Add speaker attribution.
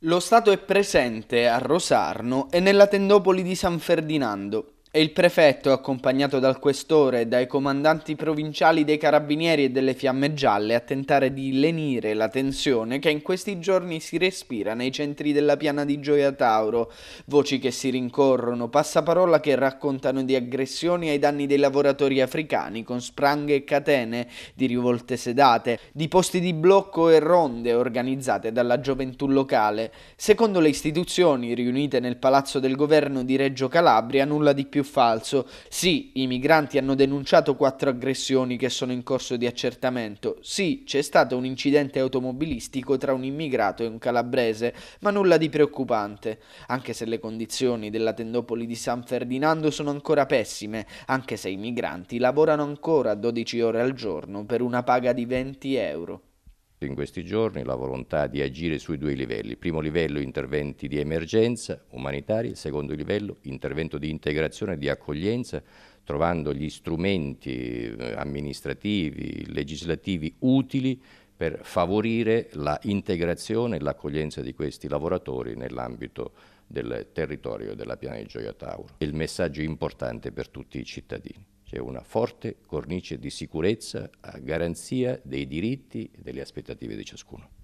Speaker 1: Lo stato è presente a Rosarno e nella tendopoli di San Ferdinando e il prefetto, accompagnato dal questore e dai comandanti provinciali dei carabinieri e delle fiamme gialle, a tentare di lenire la tensione che in questi giorni si respira nei centri della piana di Gioia Tauro. Voci che si rincorrono, passaparola che raccontano di aggressioni ai danni dei lavoratori africani con spranghe e catene, di rivolte sedate, di posti di blocco e ronde organizzate dalla gioventù locale. Secondo le istituzioni riunite nel palazzo del governo di Reggio Calabria, nulla di più falso. Sì, i migranti hanno denunciato quattro aggressioni che sono in corso di accertamento. Sì, c'è stato un incidente automobilistico tra un immigrato e un calabrese, ma nulla di preoccupante. Anche se le condizioni della tendopoli di San Ferdinando sono ancora pessime, anche se i migranti lavorano ancora 12 ore al giorno per una paga di 20 euro
Speaker 2: in questi giorni la volontà di agire sui due livelli. Primo livello interventi di emergenza umanitaria, secondo livello intervento di integrazione e di accoglienza, trovando gli strumenti eh, amministrativi, legislativi utili per favorire la integrazione e l'accoglienza di questi lavoratori nell'ambito del territorio della Piana di Gioia Tauro. Il messaggio importante per tutti i cittadini c'è una forte cornice di sicurezza a garanzia dei diritti e delle aspettative di ciascuno.